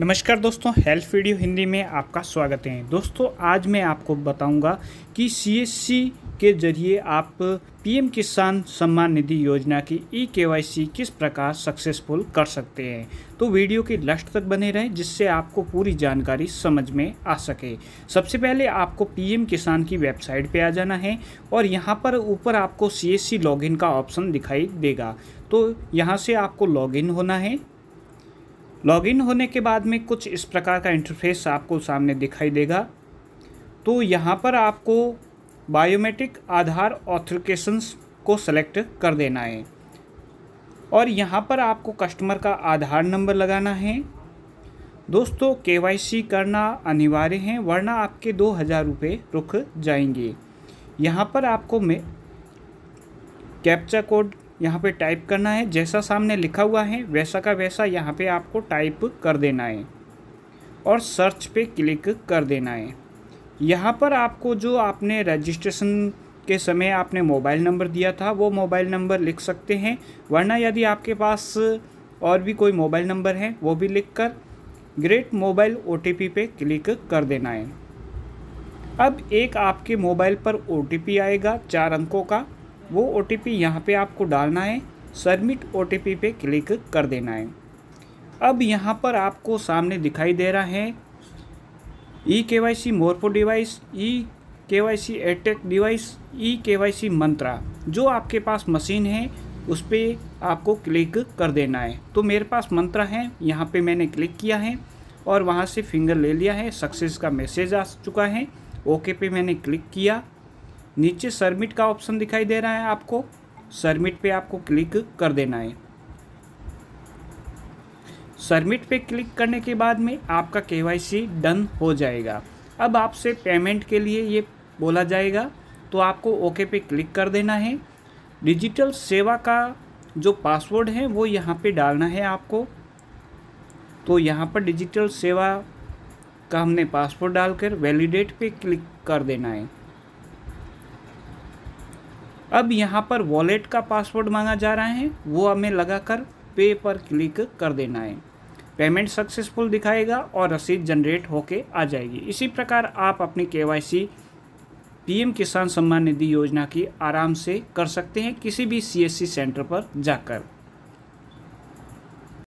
नमस्कार दोस्तों health video Hindi में आपका स्वागत है दोस्तों आज मैं आपको बताऊंगा कि सीएससी के जरिए आप पीएम किसान सम्मान निधि योजना की ई e के किस प्रकार सक्सेसफुल कर सकते हैं तो वीडियो के लास्ट तक बने रहें जिससे आपको पूरी जानकारी समझ में आ सके सबसे पहले आपको पीएम किसान की वेबसाइट पर आ जाना है और यहाँ पर ऊपर आपको सीएससी लॉगिन का ऑप्शन दिखाई देगा तो यहाँ से आपको लॉगिन होना है लॉगिन होने के बाद में कुछ इस प्रकार का इंटरफेस आपको सामने दिखाई देगा तो यहाँ पर आपको बायोमेट्रिक आधार ऑथरिकेशंस को सेलेक्ट कर देना है और यहाँ पर आपको कस्टमर का आधार नंबर लगाना है दोस्तों केवाईसी करना अनिवार्य है वरना आपके दो हज़ार रुपये रुक जाएंगे यहाँ पर आपको मैं कैप्चा कोड यहाँ पे टाइप करना है जैसा सामने लिखा हुआ है वैसा का वैसा यहाँ पे आपको टाइप कर देना है और सर्च पे क्लिक कर देना है यहाँ पर आपको जो आपने रजिस्ट्रेशन के समय आपने मोबाइल नंबर दिया था वो मोबाइल नंबर लिख सकते हैं वरना यदि आपके पास और भी कोई मोबाइल नंबर है वो भी लिख कर ग्रेट मोबाइल ओ पे क्लिक कर देना है अब एक आपके मोबाइल पर ओ आएगा चार अंकों का वो ओ टी पी यहाँ पर आपको डालना है सबमिट ओ टी पी पे क्लिक कर देना है अब यहाँ पर आपको सामने दिखाई दे रहा है E e K Y C Morpho device E e K Y C एटेक डिवाइस ई के वाई सी मंत्रा जो आपके पास मशीन है उस पर आपको क्लिक कर देना है तो मेरे पास मंत्रा है यहाँ पे मैंने क्लिक किया है और वहाँ से फिंगर ले लिया है सक्सेस का मैसेज आ चुका है ओके पे मैंने क्लिक किया नीचे सबमिट का ऑप्शन दिखाई दे रहा है आपको सबमिट पे आपको क्लिक कर देना है सबमिट पे क्लिक करने के बाद में आपका के डन हो जाएगा अब आपसे पेमेंट के लिए ये बोला जाएगा तो आपको ओके पे क्लिक कर देना है डिजिटल सेवा का जो पासवर्ड है वो यहाँ पे डालना है आपको तो यहाँ पर डिजिटल सेवा का हमने पासवर्ड डालकर वैलिडेट पे क्लिक कर देना है अब यहाँ पर वॉलेट का पासवर्ड मांगा जा रहा है वो हमें लगाकर पे पर क्लिक कर देना है पेमेंट सक्सेसफुल दिखाएगा और रसीद जनरेट होके आ जाएगी इसी प्रकार आप अपनी केवाईसी पीएम किसान सम्मान निधि योजना की आराम से कर सकते हैं किसी भी सीएससी सेंटर पर जाकर